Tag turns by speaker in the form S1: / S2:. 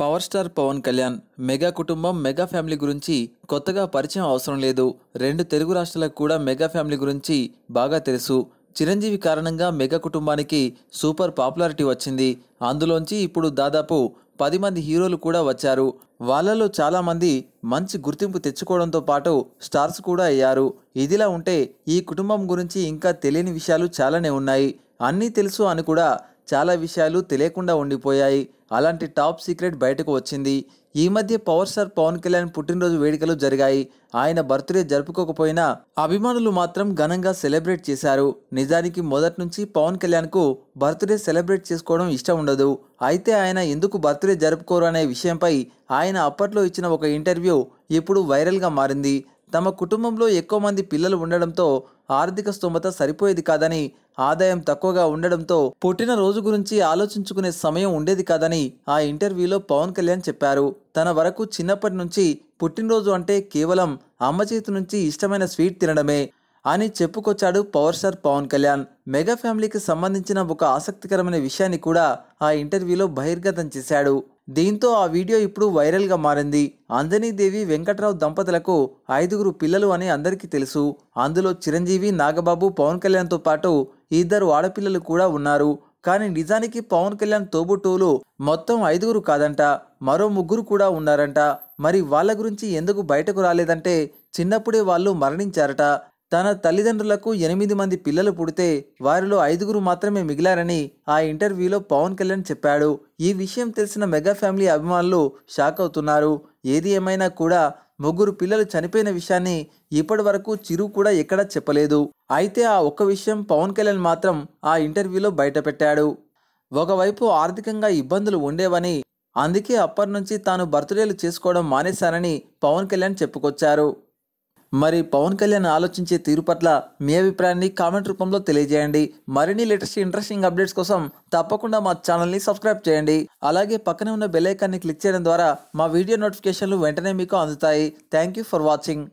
S1: power star Pawan Kalyan mega కుటుంబం mega family గురించి కొత్తగా పరిచయం అవసరం లేదు రెండు తెలుగు రాష్ట్రాలకు కూడా మెగా ఫ్యామిలీ గురించి బాగా తెలుసు చిరంజీవి కారణంగా మెగా కుటుంబానికి సూపర్ పాపులారిటీ వచ్చింది అందులోంచి ఇప్పుడు దాదాపు పది మంది హీరోలు కూడా వచ్చారు వాళ్ళలో చాలామంది మంచి గుర్తింపు తెచ్చుకోవడంతో పాటు స్టార్స్ కూడా అయ్యారు ఇదిలా ఉంటే ఈ కుటుంబం గురించి ఇంకా తెలియని విషయాలు చాలానే ఉన్నాయి అన్నీ తెలుసు అని కూడా చాలా విషయాలు తెలియకుండా ఉండిపోయాయి అలాంటి టాప్ సీక్రెట్ బయటకు వచ్చింది ఈ మధ్య పవర్ స్టార్ పవన్ కళ్యాణ్ పుట్టినరోజు వేడుకలు జరిగాయి ఆయన బర్త్డే జరుపుకోకపోయినా అభిమానులు మాత్రం ఘనంగా సెలబ్రేట్ చేశారు నిజానికి మొదటి నుంచి పవన్ కళ్యాణ్కు బర్త్డే సెలబ్రేట్ చేసుకోవడం ఇష్టం ఉండదు అయితే ఆయన ఎందుకు బర్త్డే జరుపుకోరు అనే విషయంపై ఆయన అప్పట్లో ఇచ్చిన ఒక ఇంటర్వ్యూ ఇప్పుడు వైరల్గా మారింది తమ కుటుంబంలో ఎక్కువ మంది పిల్లలు ఉండడంతో ఆర్థిక స్తోమత సరిపోయేది కాదని ఆదాయం తక్కువగా ఉండడంతో పుట్టినరోజు గురించి ఆలోచించుకునే సమయం ఉండేది కాదని ఆ ఇంటర్వ్యూలో పవన్ కళ్యాణ్ చెప్పారు తన వరకు చిన్నప్పటి నుంచి పుట్టినరోజు అంటే కేవలం అమ్మ చేతి నుంచి ఇష్టమైన స్వీట్ తినడమే అని చెప్పుకొచ్చాడు power star Pawan Kalyan mega ఫ్యామిలీకి సంబంధించిన ఒక ఆసక్తికరమైన విషయాన్ని కూడా ఆ ఇంటర్వ్యూలో బహిర్గతం చేశాడు దీంతో ఆ వీడియో ఇప్పుడు వైరల్గా మారింది అంజనీదేవి వెంకట్రావు దంపతులకు ఐదుగురు పిల్లలు అని అందరికీ తెలుసు అందులో చిరంజీవి నాగబాబు పవన్ కళ్యాణ్తో పాటు ఇద్దరు ఆడపిల్లలు కూడా ఉన్నారు కానీ నిజానికి పవన్ కళ్యాణ్ తోబుట్టువులు మొత్తం ఐదుగురు కాదంట మరో ముగ్గురు కూడా ఉన్నారంట మరి వాళ్ళ గురించి ఎందుకు బయటకు రాలేదంటే చిన్నప్పుడే వాళ్ళు మరణించారట తన తల్లిదండ్రులకు ఎనిమిది మంది పిల్లలు పుడితే వారిలో ఐదుగురు మాత్రమే మిగిలారని ఆ ఇంటర్వ్యూలో పవన్ కళ్యాణ్ చెప్పాడు ఈ విషయం తెలిసిన మెగా ఫ్యామిలీ అభిమానులు షాక్ అవుతున్నారు ఏది ఏమైనా కూడా ముగ్గురు పిల్లలు చనిపోయిన విషయాన్ని ఇప్పటి వరకు చిరు కూడా ఎక్కడా చెప్పలేదు అయితే ఆ ఒక్క విషయం పవన్ కళ్యాణ్ మాత్రం ఆ ఇంటర్వ్యూలో బయటపెట్టాడు ఒకవైపు ఆర్థికంగా ఇబ్బందులు ఉండేవని అందుకే అప్పటి నుంచి తాను బర్త్డేలు చేసుకోవడం మానేశానని పవన్ కళ్యాణ్ చెప్పుకొచ్చారు మరి పవన్ కళ్యాణ్ ఆలోచించే తీరు పట్ల మీ అభిప్రాయాన్ని కామెంట్ రూపంలో తెలియజేయండి మరిన్ని లేటెస్ట్ ఇంట్రెస్టింగ్ అప్డేట్స్ కోసం తప్పకుండా మా ఛానల్ని సబ్స్క్రైబ్ చేయండి అలాగే పక్కనే ఉన్న బెల్ ఐకాన్ని క్లిక్ చేయడం ద్వారా మా వీడియో నోటిఫికేషన్లు వెంటనే మీకు అందుతాయి థ్యాంక్ యూ ఫర్ వాచింగ్